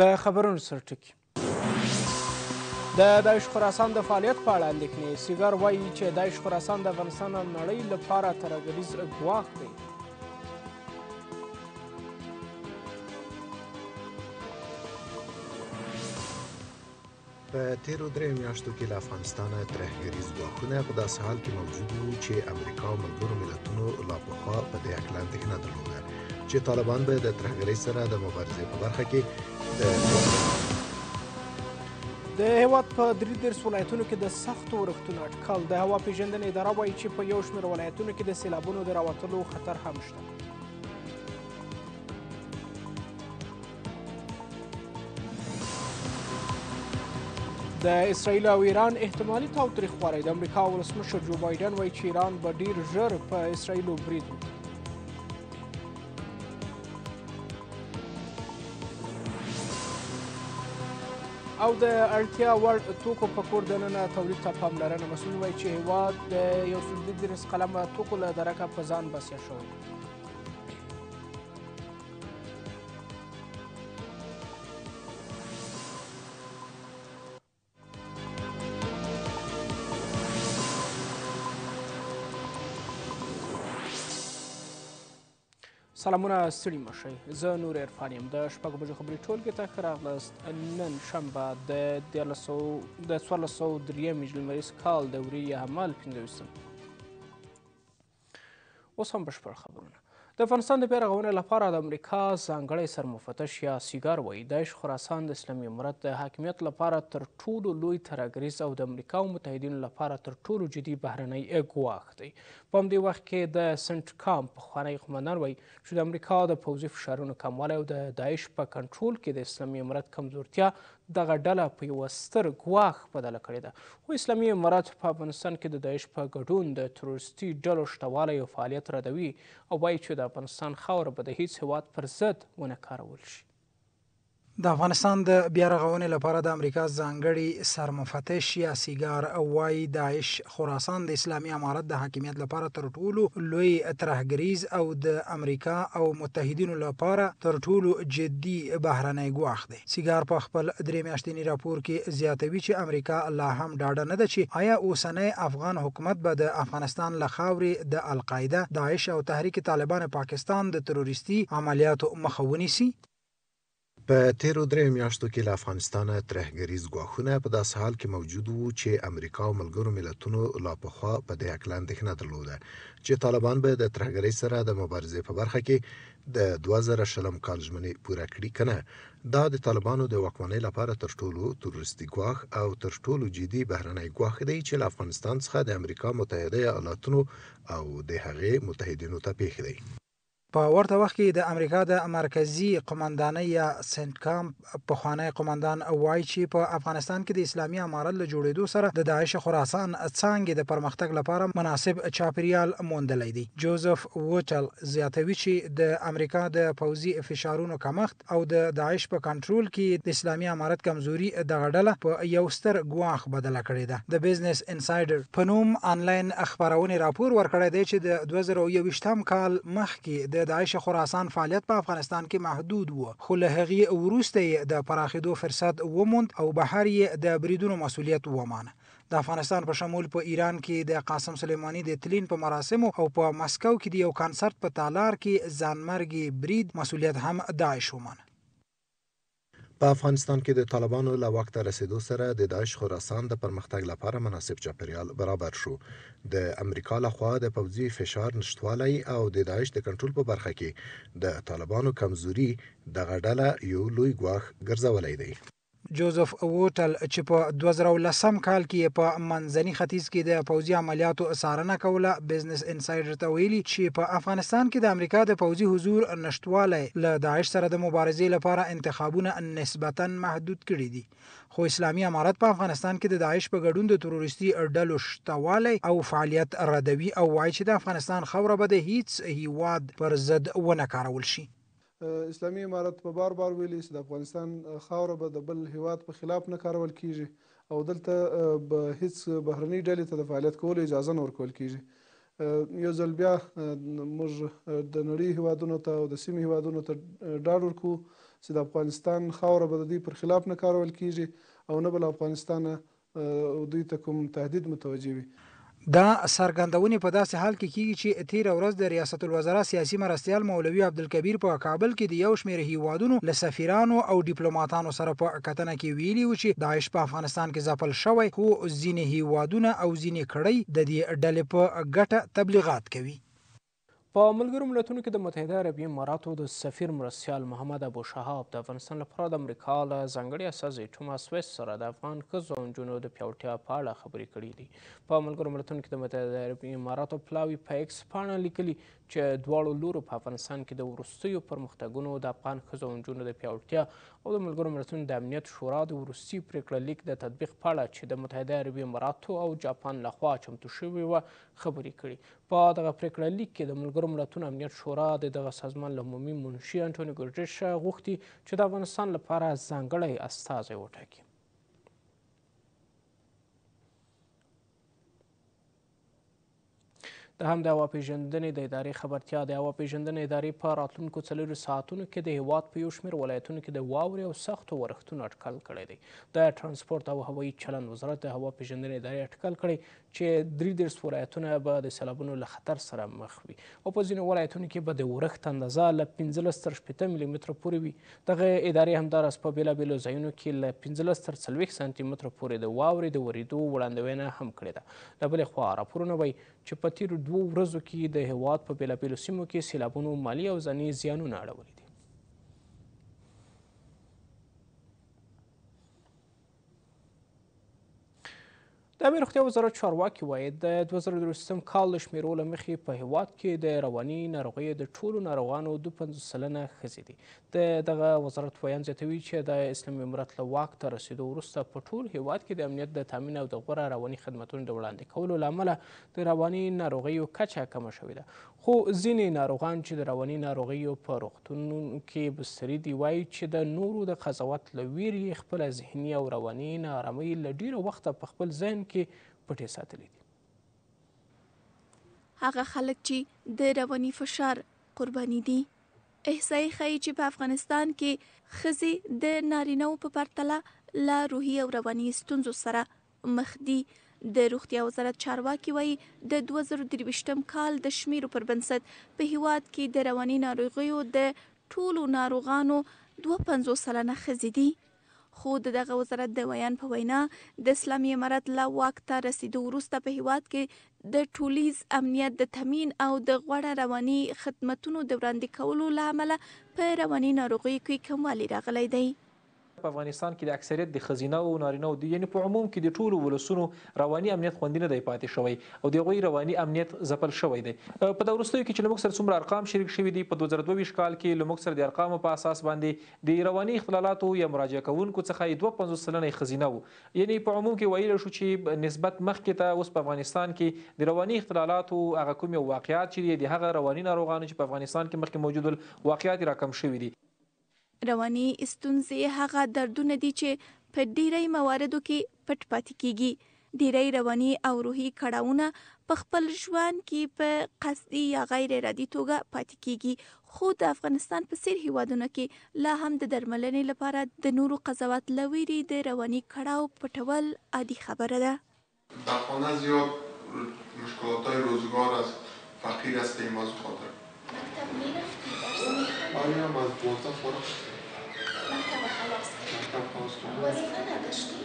د خبرونو سرټکی د داعش خراسان د فعالیت په اړه اندېښنې سیګر وایي چې داعش خراسان د افغانستان او نړۍ لپاره ترهګریز ګواښ دی په تیرو درې میاشتو کې له افغانستانه ترهګریز ګواښونه په داسې حال کې موجود وو چې امریکا او ملګرو ملتونو لا پخوا په دې هکله اندېښنه درلوده چې طالبان به د ترهګرۍ سره د مبارزې په برخه کې د هیواد په درې دیرش ولایتونو کې د سختو ورښتونو اټکل د هوا پیژندنې اداره وایي چې په یو شمېر ولایتونو کې د سیلابونو د راوتلو خطر هم شته د اسرائیل او ایران احتمالي تاوتریخوالي د امریکا ولسمشر جو بایډن وایي چې ایران به ډیر ژر په اسرائیلو برید وکړي او د اړتیا وړ توکو په کور دننه تولید ته پاملرنه مسؤول وایي چې هیواد د یو سل قلمه توکو له درکه په ځان بسیا شوی سلامونه ستړي مه شئ زه نور عرفان یم د شپږو بجو خبرې ټولګې ته ښه راغلاست نن شنبه د دیارلس سوه د څوارلس سوه درېیم هجري لمریز کال دورې یا همال پنځه اوس هم بشپړ خبرونه د افغانستان د بیرغونې لپاره د امریکا ځانګړی سرمفتش یا سیګار وایي داعش خراسان د اسلامي امارت د حاکمیت لپاره تر ټولو لوی ترهګریز او د امریکا او متحدینو لپاره تر ټولو جدي بهرنی ګواښ دی په همدې وخت کې د سنټ کام پخوانی قمندان وایي چې د امریکا د پوځي فشارونو کموالی او د داعش په کنټرول کې د اسلامي امارت کمزورتیا دغه ډله په یوه ستر ګواښ بدله کړې ده خو اسلامي امارات په افغانستان کې د داعش په ګډون د تروریستي ډلو شته او فعالیت ردوي او وایي چې د افغانستان خاوره به د هیڅ هیواد پر ضد ونه کارول شي د افغانستان د بیا رغونې لپاره د امریکا ځانګړي سرمفتش یا سیګار وای داعش خراسان د اسلامي امارت د حاکمیت لپاره تر ټولو لوی ترهګریز او د امریکا او متحدینو لپاره تر ټولو جدي بهرنی ګواښ دی سیګار په خپل درې میاشتنی راپور کې زیاتوي چې امریکا لا هم ډاډه نه ده چې آیا اوسنی افغان حکومت به د افغانستان له خاورې د القاعده داعش او تحریک طالبان پاکستان د تروریستي عملیاتو مخه ونیسي په تیرو درې میاشتو کې له افغانستانه ترهګریز ګواښونه په داسې حال کې موجود وو چې امریکا او ملګرو ملتونو لا پخوا په دې هکله اندېښنه درلوده چې طالبان به د ترهګرۍ سره د مبارزې په برخه کې د 2000 شلم کال ژمنې پوره کړي کنه دا د طالبانو د واکمنۍ لپاره تر ټولو تروریستي ګواښ او تر ټولو جدي بهرنی ګواښ دی چې له افغانستان څخه د امریکا متحده ایالاتونو او د هغې متحدینو ته پیښ دی په ورته وخت کې د امریکا د مرکزی قماندانۍ یا سنټکام پخوانی قماندان وایي چې په افغانستان کې د اسلامي امارت له جوړېدو سره د داعش خراسان څانګې د پرمختګ لپاره مناسب چاپیریال موندلی دی جوزف ووټل زیاتوي چې د امریکا د پوځي فشارونو کمښت او د داعش په کنټرول کې د اسلامي امارت کمزوري د غډله په یو ستر ګواخ بدله کړې ده د بزنس انسایډر په نوم انلاین خبرونه راپور ورکړی دی چې د 2021 کال مخکې د د داعش خراسان فعالیت په افغانستان کې محدود و خو له هغې وروسته یې د پراخېدو فرصت وموند او بهر یې د بریدونو مسولیت ومانه د افغانستان په شمول په ایران کې د قاسم سلیمانی د تلین په مراسمو او په مسکو کې د یو کنسرت په تالار کې ځانمرګي برید مسولیت هم داعش ومانه په افغانستان کې د طالبانو له واکته رسیدو سره د داعش خراسان د پرمختګ لپاره مناسب چاپیریال برابر شو د امریکا لخوا د پوځي فشار نشټوالی او د داعش د کنټرول په برخه کې د طالبانو کمزوري دغه ډله یو لوی ګواښ ګرځولی دی جوزف ووټل چې په 2010 کال کې یې په منځني ختیځ کې د پوځي عملیاتو څارنه کوله بزنس انسایډر ته ویلي چې په افغانستان کې د امریکا د پوځي حضور نشټوالی له داعش سره د مبارزې لپاره انتخابونه نسبتا محدود کړي دي خو اسلامي امارت په افغانستان کې د داعش په ګډون د تروریستي ډلو شتوالی او فعالیت ردوي او وایي چې د افغانستان خوره به د هیڅ هیواد پر ضد ونه کارول شي اسلامي امارت په بار بار ویلي چې د افغانستان خاوره به د بل هیواد په خلاف نه کارول کیږي او دلته به هیڅ بهرنۍ ډلې ته د فعالیت کولو اجازه نه ورکول کیږي یو ځل بیا موږ د نړۍ هیوادونو ته او د سیمې هیوادونو ته ډاډ ورکوو چې د افغانستان خاوره به د دوی پر خلاف نه کارول کیږي او نه به له افغانستانه دوی ته کوم تهدید متوجه وي دا سرګندونې په داسې حال کې کیږي چې تیر ورځ د ریاست الوزرا سیاسي مرستيال مولوي عبدالکبیر په کابل کې د یو شمېر هیوادونو له سفیرانو او ډیپلوماټانو سره په کتنه کې ویلي و چې داعش په افغانستان کې ځپل شوی خو ځینې هیوادونه او ځینې کړۍ د دې ډلې په ګټه تبلیغات کوي په ملګرو ملتونو کې د متحده عربي اماراتو د سفیر مرستیال محمد ابو شهاب د افغانستان لپاره د امریکا له ځانګړي استازي ټوما سویس سره د افغان ښځو او نجونو د پیاوړتیا په اړه خبرې کړي دي په ملګرو ملتونو کې د متحده عربي اماراتو پلاوي په ایکس پاڼه لیکلي چې دواړو لورو په افغانستان کې د وروستیو پرمختګونو د افغان ښځو او نجونو د پیاوړتیا او د ملګرو ملتونو د امنیت شورا د وروستي پریکړه لیک د تطبیق په اړه چې د متحده عربي اماراتو او جاپان لخوا چمتو شوې وه خبرې کړي په دغه پریکړه لیک کې د ملګرو ملتونو امنیت شورا د دغه سازمان له عمومي منشي انټونیو ګورډش غوښتي چې د افغانستان لپاره ځانګړی استازی وټاکي د هم د هوا پیژندنې د ادارې خبرتیا د هوا پیژندنې ادارې په راتلونکو څلورو ساعتونو کې د هیواد په یو شمېر ولایتونو کې د واورې او سختو ورښتونو اټکل کړی دی د ترانسپورت او هوایي چلند وزارت د هوا پیژندنې ادارې اټکل کړی چې درې دیرش ولایتونه به د سیلابونو له خطر سره مخ وي او په ځینو ولایتونو کې به د ورښت اندازه له پنځلس تر شپېته میلیمتره پورې وي دغه ادارې همداراز په بېلابېلو ځایونو کې له پنځلس تر څلوېښت سانتي متره پورې د واورې د ورېدو وړاندوینه هم کړې ده له بلې خوا راپورونه وایي چې په تېرو دوو ورځو کې د هېواد په بېلابېلو سیمو کې سیلابونو مالی او ځاني زیانونه اړولي د عامې روغتیا وزارت چارواکي وایي د دوه زره دولسم کال د شمیرو له مخې په هیواد کې د رواني ناروغیو د ټولو ناروغانو دوه پنځوس سلنه ښځې دي د دغه وزارت ویان زیاتوي چې د اسلامي امارت له واک ته رسېدو وروسته په ټول هیواد کې د امنیت د تامین او د غوره رواني خدمتونو د وړاندې کولو له امله د رواني ناروغیو کچه کمه شوې ده خو ځینې ناروغان چې د رواني ناروغیو په روغتونونو کې بستري دي وایي چې د نورو د قضاوت له ویرې خپله ذهني او رواني ناارامۍ له ډېره وخته په خپل ذهن کې کې پټې ساتلې دي هغه خلک چې د رواني فشار قرباني دي احصایي ښیي چې په افغانستان کې خزي د نارینه په پرتله لا روحي او رواني ستونزو سره مخ دي د روغتیا وزارت چارواکي وایي د 2023م کال د شمیرو پر بنسټ په هیواد کې د رواني ناروغیو د ټولو ناروغانو 25 سلنه خزیدي خو د دغه وزارت د ویان په وینا د اسلامي امارت له واک ته رسیدو وروسته په هیواد کې د ټولیز امنیت د تضمین او د غوړه رواني خدماتو د وړاندې کولو لامل په رواني ناروغیو کې کموالی راغلی دی په افغانستان کې د اکثریت د خزینه او نارینه او یعنی په عموم کې د ټولو ولسونو رواني امنیت خوندي نه دی پاتې شوی او د غوي رواني امنیت ځپل شوی دی په دا وروستیو کې چې لمک سره څومره ارقام شریک شوي دي په 2022 کال کې لمک سره د ارقامو په اساس باندې د رواني اختلالاتو یا مراجعه کوونکو څخه 250 سلنه خزینه وو یعنی په عموم کې ویل شو چې نسبت مخکې ته اوس په افغانستان کې د رواني اختلالاتو هغه کوم واقعیات چې د هغه رواني ناروغانو چې په افغانستان کې مخکې موجود واقعیات راکم شوي دي رواني ستونزې هغه دردونه دي چې په ډیری مواردو کې پټ پاتې کیږي ډیری رواني او روحي کړهونه په خپل ژوند کې په قصدي یا غیر ارادي توګه پاتې کیږي خو د افغانستان په سیر هیوادونو کې لا هم د درملنې لپاره د نورو قضاوت لويري د رواني کړهو پټول عادي خبره ده در خانه زیاد مشکلات های روزگار از فقیر است این باز خاطر آیا مزبوطه فارغ المكتبة خلاص وظیفه نداشتي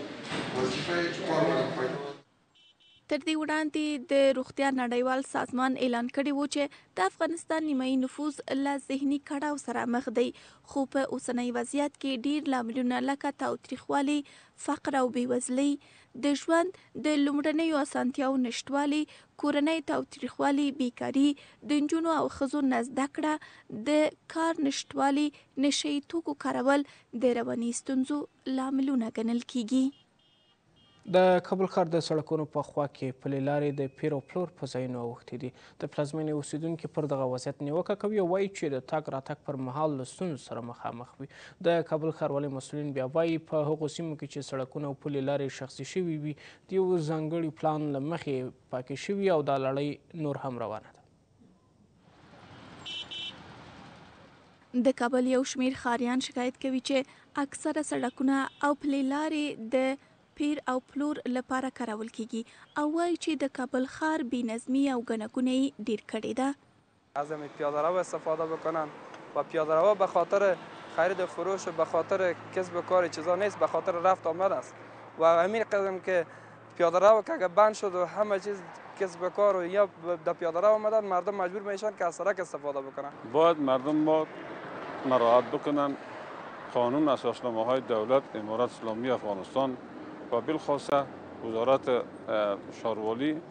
وظیفه یې کار نه تر دې وړاندې د روغتیا نړیوال سازمان اعلان کړی و چې د افغانستان نیمایي نفوس له ذهني کړاو سره مخ دی خو په اوسنۍ وضعیت کې ډیر لاملونه لکه تاوتریخوالي، فقر او بیوزلي د ژوند د لومړنیو اسانتیاوو نشتوالی، کورنۍ تاوتریخوالی، بېکاري، د نجونو او ښځو نه زده کړه، د کار نشتوالی، نشه یي توکو کارول د رواني ستونزو لاملونه ګڼل کېږي. د کابل ښار د سړکونو په خوا کې پلې لارې د پیر او پلور په ځایونو اوښتې دي د پلازمینې اوسیدونکي پر دغه وضعیت نیوکه کوي او وایي چې د تګ راتګ پر مهال له ستونزو سره مخامخ وي د کابل ښاروالۍ مسؤلین بیا وایي په هغو سیمو کې چې سړکونه او پلې لارې شخصي شوي وي د یو ځانګړي پلان له مخې پاکې شوي او دا لړۍ نور هم روانه ده د کابل یو شمیر خاریان شکایت کوي چې اکثره سړکونه او پلې لارې د پیر او پلور لپاره کارول کیږي او وای چې د کابل بی نظمی او ګناګونې ډیر کړې ده از پیاده رو استفاده بکنن و پیاده رو به خاطر خرید فروش و به خاطر کسب کار چیزا نیست به خاطر رفت آمد است و همین قدم که پیاده رو که بند شد و همه چیز کسب کار و یا در پیاده رو آمدن مردم مجبور میشن که از سرک استفاده بکنن باید مردم ما مراحت بکنن قانون اساسنامه های دولت امارات اسلامی افغانستان و بالخاصه وزارت شاروالی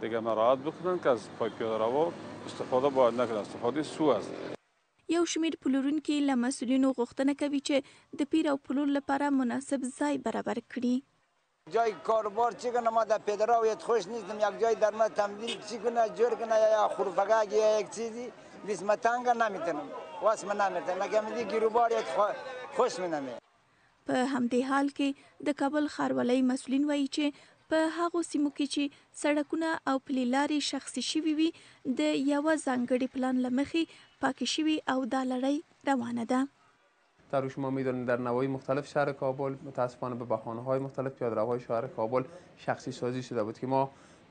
دیگه مراعات بکنن که از پای پیاده روا استفاده باید نکنه استفاده سو است یو شمیر پلورونکي له مسولینو غوښتنه کوي چې د پیر او پلور لپاره مناسب ځای برابر کړي جای کاربار چی کنه ما در پدرا و یت خوش نیستم یک جای در ما تمدید چی کنه جور کنه یا خورفگه یا یک چیزی دیسمتنگ نمیتونم واس من نمیتونم مگه میگی گیروبار یت خوش منمه په همدې حال کې د کابل ښاروالۍ مسولین وایي چې په هغو سیمو کې چې سړکونه او پلي لارې شخصي شوي وي د یوه ځانګړي پلان له مخې پاکې شوي او دا لړۍ روانه ده در روش ما میدانیم در نواحی مختلف شهر کابل متاسفانه به بهانه های مختلف پیادهروهای شهر کابل شخصی سازی شده بود که ما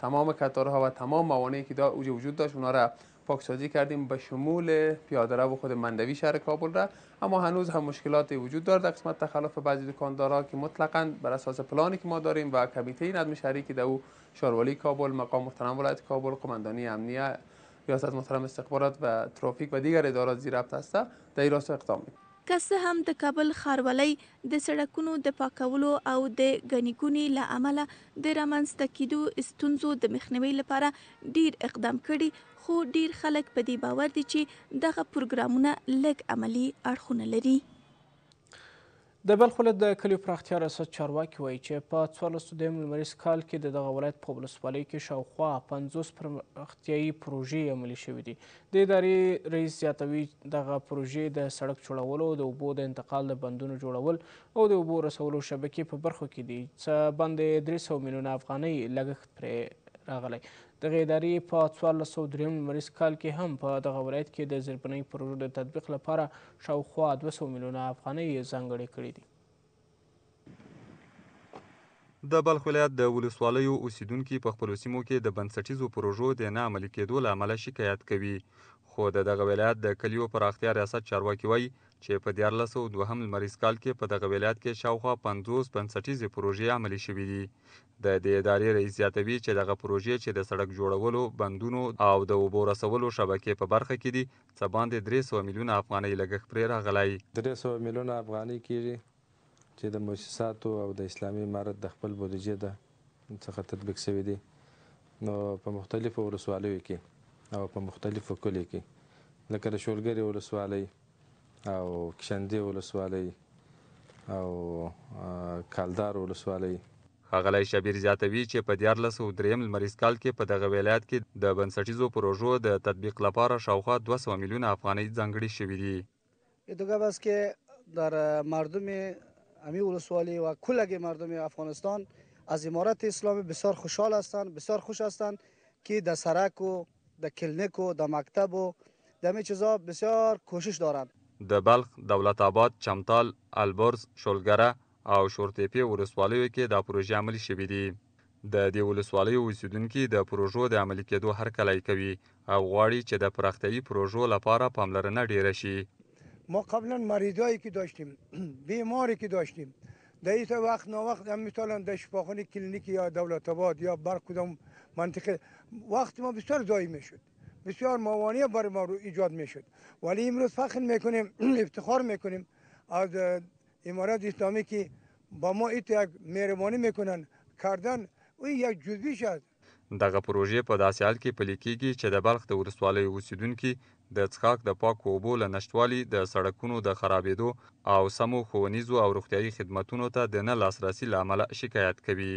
تمام کتارها و تمام موانعی که دا وجود داشت اونها را پاکسازی کردیم به شمول پیادهرو و خود مندوی شهر کابل را اما هنوز هم مشکلات وجود دارد در قسمت تخلف بعضی دکاندارا که مطلقا بر اساس پلانی که ما داریم و کمیته نظم شهری که او شاروالی کابل مقام محترم ولایت کابل قماندانی امنیه ریاست محترم استخبارات و ترافیک و دیگر ادارات زیر ربط هسته در این راست اقدام می هم د کابل خاروالی د سړکونو د پاکولو او د ګنیګونې له امله د رامنځته کېدو د مخنیوي لپاره ډیر اقدام کړي خو ډیر خلک په دې باور دي چې دغه پروګرامونه لږ عملی اړخونه لري د بلخ ولایت د کلیو پراختیا ریاست چارواکي وایي چې په څوارلسو دویم لمریز کال کې د دغه ولایت په ولسوالۍ کې شاوخوا پنځوس پرمختیایي پروژې عملي شوي دي د ادارې رئیس زیاتوي دغه پروژې د سړک جوړولو د اوبو د انتقال د بندونو جوړول او د اوبو رسولو شبکې په برخو کې دي څه باندې درې سوه میلیونه افغانۍ لګښت پرې راغلی دغه ادارې په څوارلس سوه درېیم لمریز کال کې هم په دغه ولایت کې د زیربنۍ پروژو د تطبیق لپاره شاوخوا دوه سوه میلیونه افغانۍ ځانګړې کړي دي د بلخ ولایت د ولسوالیو اوسیدونکي په خپلو سیمو کې د بنسټیزو پروژو د نه عملي کېدو له امله شکایت کوي خو د دغه ولایت د کلیو پراختیا ریاست چارواکي وایي چې په 1402 لمریز کال کې په دغه ولایت کې شاوخوا 50 بنسټیزې پروژې عملي شوې دي د دې ادارې رئیس زیاتوي چې دغه پروژې چې د سړک جوړولو بندونو او د اوبو رسولو شبکې په برخه کې دي څه باندې 300 میلیونه افغانۍ لګښت پرې راغلی 300 میلیونه افغانۍ کېږي چې د مؤسساتو او د اسلامي امارت د خپل بودیجې د څخه تطبیق شوې دي نو په مختلفو ولسوالیو کې او په مختلفو کلیو کې لکه د شولګرې ولسوالۍ او کشندې ولسوالۍ او کالدار ولسوالۍ ښاغلی شبیر زیاتوي چې په دیارلس سوه درېیم لمریز کال کې په دغه ولایت کې د بنسټیزو پروژو د تطبیق لپاره شاوخوا دوه سوه میلیونه افغانۍ ځانګړې شوي دي در مردم امی ولسوالی و کلگ مردم افغانستان از امارت اسلامی بسیار خوشحال هستند بسیار خوش هستند که در سرک و در کلنک و در مکتب و در همه چیزا بسیار کوشش دارند د بلخ دولت آباد چمتال البرز شولګره او شورتېپې ولسوالیو کې دا پروژې عملي شوې دي د دې ولسوالیو اوسیدونکي د پروژو د عملي کېدو هرکلی کوي او غواړي چې د پراختیایي پروژو لپاره پاملرنه ډیره شي ما قبلا مریضایی که داشتیم بیماری که داشتیم در این وقت نا وقت هم مثلا در شفاخانه کلینیک یا دولت آباد یا بر کدام منطقه وقت ما بسیار ضایع میشد بسیار موانع برای ما رو ایجاد میشد ولی امروز فخر میکنیم افتخار میکنیم از امارات اسلامی که با ما ایت یک مهربانی میکنن کردن او یک جزویش است دغه پروژې په داسې حال کې پلي کېږي چې د بلخ د ولسوالۍ اوسیدونکو د څښاک د پاکو اوبو له نشټوالي د سړکونو د خرابېدو او سمو ښوونیزو او روغتیایي خدماتو ته د نه لاسرسي لامل شکایت کوي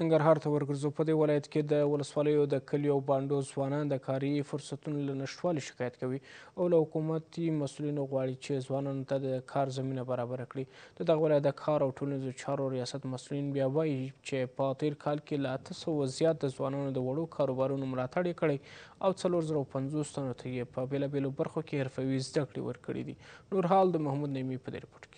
ننګرهار ته ورګرځو په دې ولایت کې د ولسوالیو د کلیو او بانډو ځوانان د کاري فرصتونو له نشتوالي شکایت کوي او له حکومتي مسؤلینو غواړي چې ځوانانو ته د کار زمینه برابره کړي د دغه ولایت د کار او ټولنیزو چارو ریاست مسؤلین بیا وایي چې په تېر کال کې له اته سوه زیات د ځوانانو د وړو کاروبارونو ملاتړ یې کړی او څلور زره پنځوس تنو ته یې په بېلابېلو برخو کې حرفوي زده کړې ورکړي دي نور حال د محمود نعمي په دې رپورټ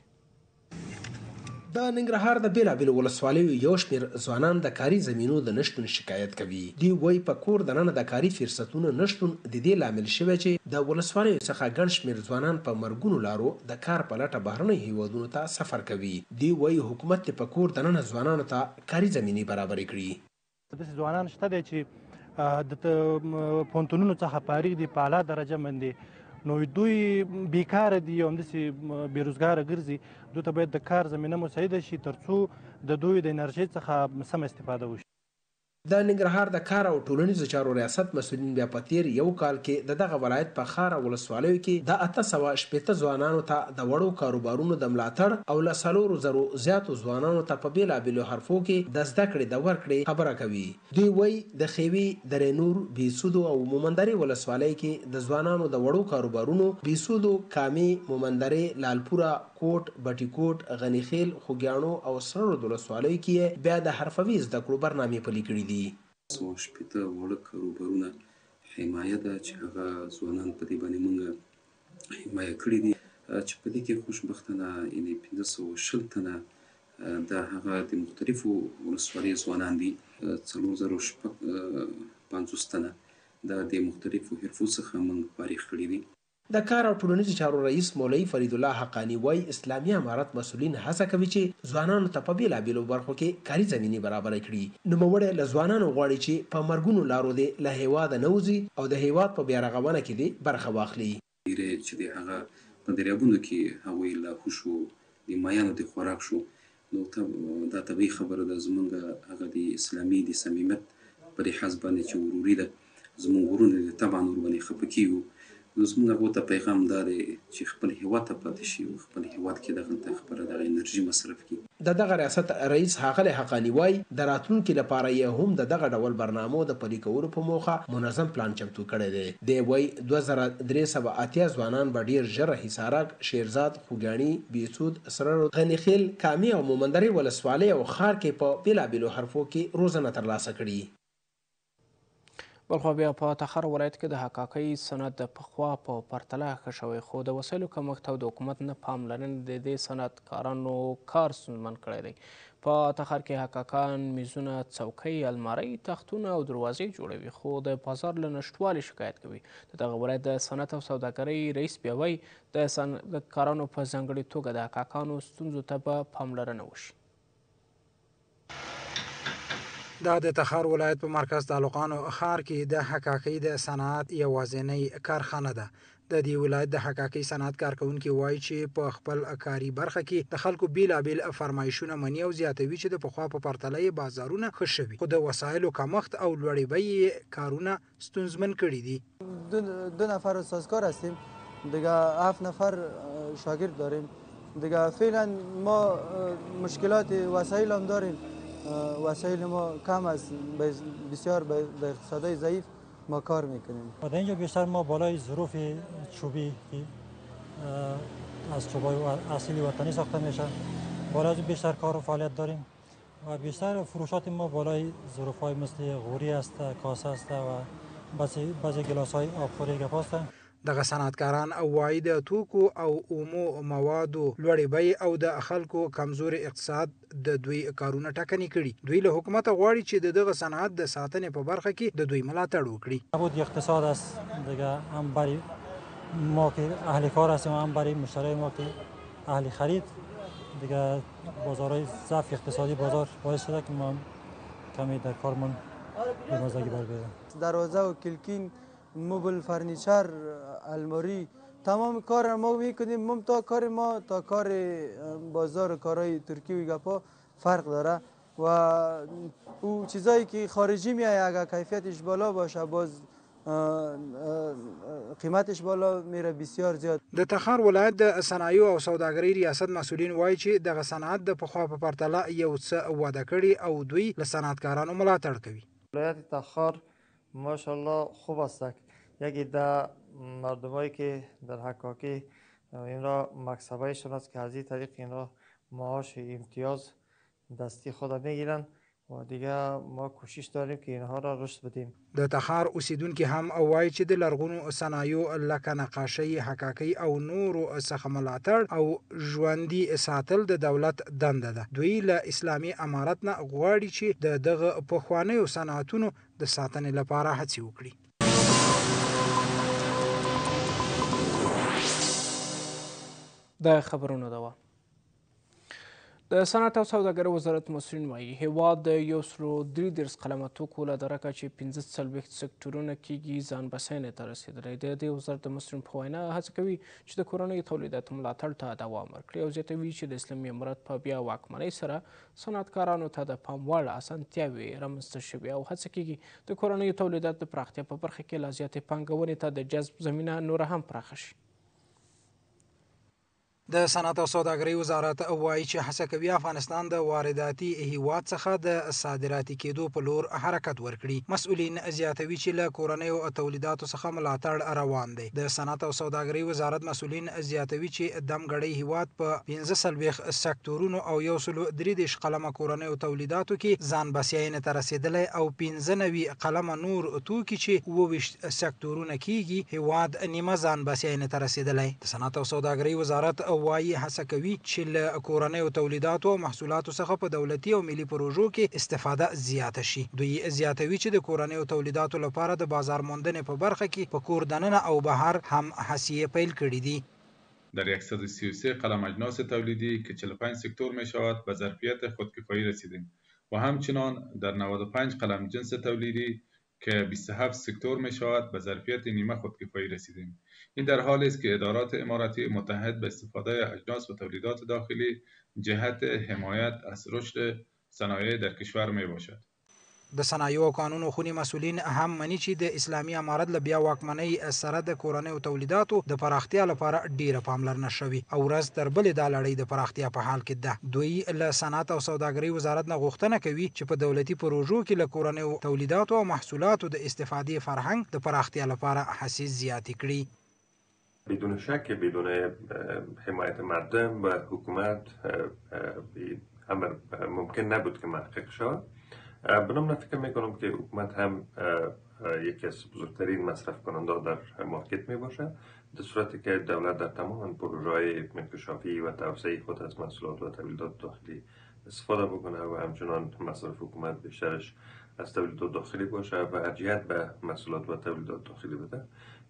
د ننګرهار د بیلابیلو ولسوالیو یو شمېر ځوانان د کاري زمینو د نشتون شکایت کوي دی وای په کور دننه د کاري فرصتونو نشتون د دې لامل شوی چې د ولسوالیو څخه ګڼ شمېر ځوانان په مرګونو لارو د کار په لټه بهرنی هیوادونو ته سفر کوي دی وای حکومت په کور دننه ځوانانو ته کاري زمینی برابرې کړي د ځوانان شته دي چې د پونتونونو څخه فارغ دي په اعلی درجه باندې نو دوی بیکاره دي او همداسې بیروزګاره ګرځي دوی ته باید د کار زمینه مساعده شي ترڅو د دوی د انرژي څخه سم استفاده وشي د ننګرهار د کار او ټولنیزو چارو ریاست مسولین بیا پتیر یو کال کې د دغه ولایت په خار او ولسوالیو کې د 818 ځوانانو ته د وړو کاروبارونو د ملاتړ او لسلورو زرو زیاتو ځوانانو ته په بیلابیلو حرفو کې د زده کړې د ورکړې خبره کوي دوی وایي د خیوي د رینور بیسودو او مومندري ولسوالۍ کې د ځوانانو د وړو کاروبارونو بیسودو کامی مومندري لالپوره کوټ بټي کوټ غنی خیل خوګیانو او سرړو د لسوالۍ کې بیا د حرفوي زده کړو برنامې پلي کړې دي سو شپته وړه کاروبارونه حمایه ده چې هغه ځوانان په دې باندې مونږ حمایه کړې دي چې په دې کې خوشبختانه یعنې پنځه سوه شل تنه دا هغه د مختلفو ولسوالیو ځوانان دي څلور زره شپږ پنځوس تنه دا د مختلفو حرفو څخه موږ فارغ کړي دي د کار او ټولنیزو چارو رئیس مولوی فرید الله حقانی وای اسلامي امارت مسولین هڅه کوي چې ځوانانو ته په بیلابیلو برخو کې کاري زمینی برابر کړي نوموړی له ځوانانو غواړي چې په مرګونو لارو دې له هیواده نه وځي او د هیواد په بیارغونه کې دې برخه واخلي ډیرې چې د هغه په دریابونو کې هغوی لا خوشو د مایانو د خوراک شو نو دا طبیعي خبره ده زمونږ هغه د اسلامي د صمیمیت په لحاظ باندې چې وروري ده زمونږ ورونه طبعا ور باندې خپه کیږو نو زموږ هغو ته پیغام دا دی چې خپل هیواد ته پاتې شي او خپل هیواد کې دغه خپل د انرژي مصرف کړي د دغه ریاست رئیس حاغلی حقالی وای د راتلونکو لپاره یې هم د دغه ډول برنامه د پلي کولو په موخه منظم پلان چمتو کړی دی د وای 2300 اتیا ځوانان به ډیر ژر حصارک شیرزاد خوګانی بیسود سرر غنیخیل کامی او مومندري ولسوالۍ او خار کې په بیلابلو حرفو کې روزنه ترلاسه کړي بلخوا بیا په تخار ولایت کې د حکاکۍ صنعت د پخوا په پرتله ښه شوی خو د وسایلو کمښت او د حکومت نه پاملرنې د دې صنعتکارانو کار ستونزمن کړی دی په تخار کې حکاکان میزونه څوکۍ المارۍ تختونه او دروازې جوړوي خو د بازار له نشتوالي شکایت کوي د دغه ولایت د صنعت او سوداګرۍ رئیس بیاوی د صنعتکارانو په ځانګړې توګه د حکاکانو ستونزو ته به پاملرنه وشي دا د تخار ولایت په مرکز د الوقانو ښار کې د حکاکۍ د صنعت یوازینۍ کارخانه ده د دې ولایت د حکاکۍ صنعت کارکونکي وایي چې په خپل کاري برخه کې د خلکو بیلابیل فرمایشونه مني او زیاتوي چې د پخوا په پرتله یې بازارونه ښه شوي خو د وسایلو کمښت او لوړې بیې کارونه ستونزمن کړي دي دو نفر سازکار هستیم دیگه هفت نفر شاگرد داریم دیگه فعلا ما مشکلات وسایل هم داریم وسایل ما کم است بسیار به اقتصادی ضعیف ما کار میکنیم و اینجا بیشتر ما بالای ظروف چوبی که از چوبای اصلی وطنی ساخته میشه بالای بیشتر کار و فعالیت داریم و بیشتر فروشات ما بالای ظروف های مثل غوری است کاسه است و بعضی گلاس های آبخوری گپاست دغه صنعتکاران وايي د توکو او اومو موادو لوړې بیې او د خلکو کمزوري اقتصاد د دوی کارونه ټکنی کړي دوی له حکومت غواړي چې دغه صنعت د ساتنې په برخه کې د دوی ملاتړ وکړي بود اقتصاد است دیگه هم برای ما که اهل کار هستیم هم برای مشتری ما که اهل خرید دیگه بازارهای ضعف اقتصادی بازار باعث شده که ما کمی در کارمون بیمازدگی بر بیارم دروازه و کلکین مبل فرنیچر الماری تمام کار ما میکنیم مم تا کار ما تا کار بازار کارهای ترکی و گپا فرق داره و او چیزایی که خارجی میایه اگر کیفیتش بالا باشه باز قیمتش بالا میره بسیار زیاد د تخار ولایت د صنایع او سوداګرۍ ریاست مسولین وایي چې دغه صنعت د پخوا په پرتله یو څه وده کړي او دوی له صنعتکارانو ملاتړ کوي ولایت تخار ماشاءالله خوب است یک عده مردمایی که در حکاکی این را مکسبهشون است که از این طریق این را معاش امتیاز دستی خود میگیرن و دیگه ما کوشش داریم که اینها را رشد بدیم د تخار اوسیدونکو هم وایي چې د لرغونو صنایعو لکه نقاشۍ حکاکۍ او نورو څخه ملاتړ او ژوندي ساتل د دولت دنده ده دوی له اسلامي امارت نه غواړي چې د دغه پخوانیو صنعتونو د ساتنې لپاره هڅې وکړي د خبرونو دوا د صنعت او سوداګرۍ وزارت مسؤلین وایي هیواد د یو سلو درې دېرش قلمه توکو له درکه چې پنځه څلوېښت سکتورونه کېږي ځان بسینې ته رسېدلی د دې وزارت د مسؤلین په وینا هڅه کوي چې د کورنیو تولیداتو ملاتړ ته دوام ورکړي او زیاتوي چې د اسلامي امارت په بیا واکمنۍ سره صنعتکارانو ته د پاموړ اسانتیاوې رامنځته شوې او هڅه کېږي د کورنیو تولیداتو د پراختیا په برخه کې لا زیاتې پانګونې ته د جذب زمینه نوره هم پراخه شي د صنعت او سوداګرۍ وزارت وایي چې هڅه کوي افغانستان د وارداتي هیواد څخه د صادراتي کېدو په لور حرکت ورکړي مسؤلین زیاتوي چې له کورنیو تولیداتو څخه ملاتړ روان دی د صنعت او سوداګرۍ وزارت مسؤلین زیاتوي چې دمګړۍ هیواد په 15 سکتورونو او 133 قلمه کورنیو تولیداتو کې ځان بسیاینه ته رسیدلی او 95 قلمه نور توکي چې 22 سکتورونه کېږي هیواد نیمه ځان بسیاینه ته رسیدلی د صنعت او سوداګرۍ وزارت وایي هڅه کوي چې له کورنیو تولیداتو او محصولاتو څخه په دولتي او ملي پروژو کې استفاده زیاته شي دوی زیاتوي چې د کورنیو تولیداتو لپاره د بازار موندنې په برخه کې په کور دننه او بهر هم هڅې پیل کړې دي در 133 قلم اجناس تولیدی که 45 سکتور می شود به ظرفیت خودکفایی رسیدیم و همچنان در 95 قلم جنس تولیدی که 27 سکتور می شود به ظرفیت نیمه خودکفایی رسیدیم این در حالی است که ادارات اماراتی متحد به استفاده اجناس و تولیدات داخلی جهت حمایت از رشد صنایع در کشور می باشد د صنایعو قانون خوني مسولین هم مني چې د اسلامي امارت له بیا واکمنۍ سره د کورنیو تولیداتو د پراختیا لپاره ډیره پاملرنه شوي او ورځ تر بلې دا لړۍ د پراختیا په حال کې ده دوی له صنعت او سوداګرۍ وزارت نه غوښتنه کوي چې په دولتي پروژو کې له کورنیو تولیداتو او محصولاتو د استفادې فرهنګ د پراختیا لپاره هڅې زیاتې کړي بدون شک بدون حمایت مردم و حکومت امر ممکن نبود که محقق شد بنابراین فکر میکنم که حکومت هم یکی از بزرگترین مصرف کننده در مارکت می باشد در صورتی که دولت در تمام پروژه انکشافی و توسعه خود از محصولات و تولیدات داخلی استفاده بکنه و همچنان مصرف حکومت بیشترش از تولیدات داخلی باشه و ارجیت به محصولات و تولیدات داخلی بده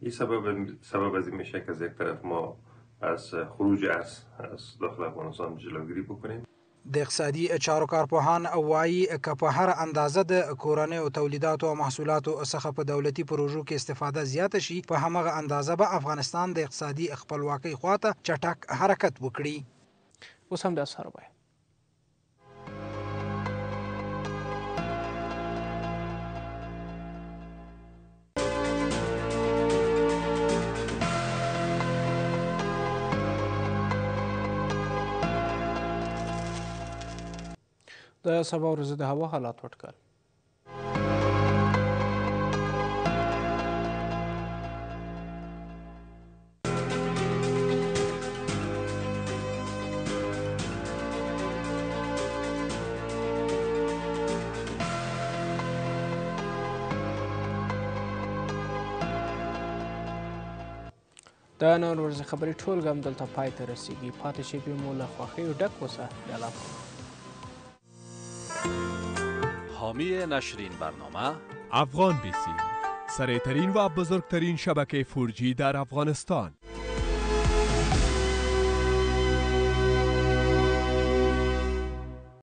این سبب سبب از این میشه که از یک طرف ما از خروج از از داخل افغانستان جلوگیری بکنیم د اقتصادي چارو کارپوهان وایي که په هر اندازه د کورنیو تولیداتو او محصولاتو څخه په دولتي پروژو کې استفاده زیاته شي په همغه اندازه به افغانستان د اقتصادي خپلواکۍ خواته چټک حرکت وکړي اوس هم د اسهر وایي د سبا ورځې د هوا حالات وټکل د نن ورځې خبرې ټول ګم دلته پای ته رسیږي پاتې شیبې مو له خوښیو ډک وسه ډله حامی نشرین برنامه افغان بیسی ترین و بزرگترین شبکه فورجی در افغانستان